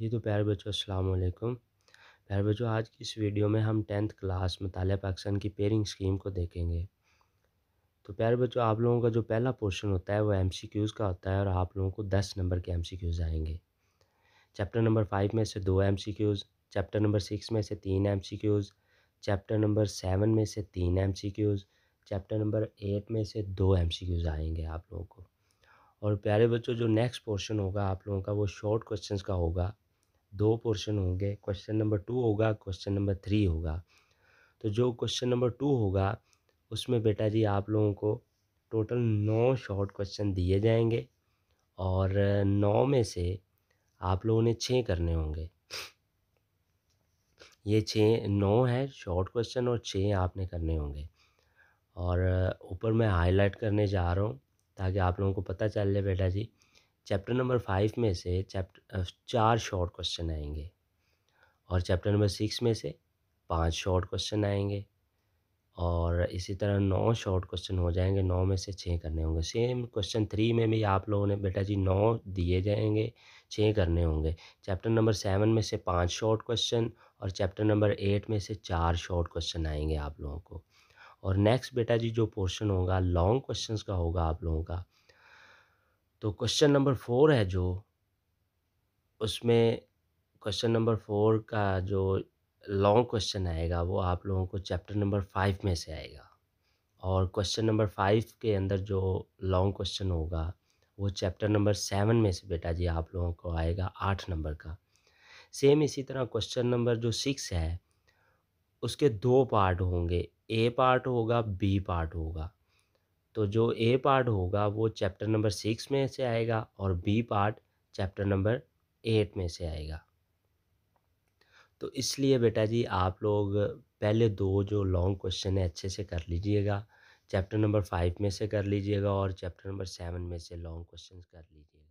जी तो प्यारे बच्चों अस्सलाम वालेकुम प्यारे बच्चों आज की इस वीडियो में हम टेंथ क्लास मतलब पाकिस्तान की पेयरिंग स्कीम को देखेंगे तो प्यारे बच्चों आप लोगों का जो पहला पोर्शन होता है वो एम का होता है और आप लोगों को दस नंबर के एम आएंगे चैप्टर नंबर फाइव में से दो एम चैप्टर नंबर सिक्स में से तीन एम चैप्टर नंबर सेवन में से तीन एम चैप्टर नंबर एट में से दो एम आएंगे आप लोगों को और प्यारे बच्चों जो नेक्स्ट पोर्शन होगा आप लोगों का वो शॉर्ट क्वेश्चंस का होगा दो पोर्शन होंगे क्वेश्चन नंबर टू होगा क्वेश्चन नंबर थ्री होगा तो जो क्वेश्चन नंबर टू होगा उसमें बेटा जी आप लोगों को टोटल नौ शॉर्ट क्वेश्चन दिए जाएंगे और नौ में से आप लोगों ने छः करने होंगे ये छः नौ है शॉर्ट क्वेश्चन और छः आपने करने होंगे और ऊपर मैं हाईलाइट करने जा रहा हूँ ताकि आप लोगों को पता चल जाए बेटा जी चैप्टर नंबर फाइव में से चैप्टर चार शॉर्ट क्वेश्चन आएंगे और चैप्टर नंबर सिक्स में से पांच शॉर्ट क्वेश्चन आएंगे और इसी तरह नौ शॉर्ट क्वेश्चन हो जाएंगे नौ में से छः करने होंगे सेम क्वेश्चन थ्री में भी आप लोगों ने बेटा जी नौ दिए जाएंगे छः करने होंगे चैप्टर नंबर सेवन में से पांच शॉर्ट क्वेश्चन और चैप्टर नंबर एट में से चार शॉर्ट क्वेश्चन आएंगे आप लोगों को और नेक्स्ट बेटा जी जो पोर्शन होगा लॉन्ग क्वेश्चंस का होगा आप लोगों का तो क्वेश्चन नंबर फोर है जो उसमें क्वेश्चन नंबर फोर का जो लॉन्ग क्वेश्चन आएगा वो आप लोगों को चैप्टर नंबर फाइव में से आएगा और क्वेश्चन नंबर फाइव के अंदर जो लॉन्ग क्वेश्चन होगा वो चैप्टर नंबर सेवन में से बेटा जी आप लोगों को आएगा आठ नंबर का सेम इसी तरह क्वेश्चन नंबर जो सिक्स है उसके दो पार्ट होंगे ए पार्ट होगा बी पार्ट होगा तो जो ए पार्ट होगा वो चैप्टर नंबर सिक्स में से आएगा और B part chapter number eight में से आएगा तो इसलिए बेटा जी आप लोग पहले दो जो लॉन्ग क्वेश्चन है अच्छे से कर लीजिएगा चैप्टर नंबर फाइव में से कर लीजिएगा और चैप्टर नंबर सेवन में से लॉन्ग क्वेश्चन कर लीजिएगा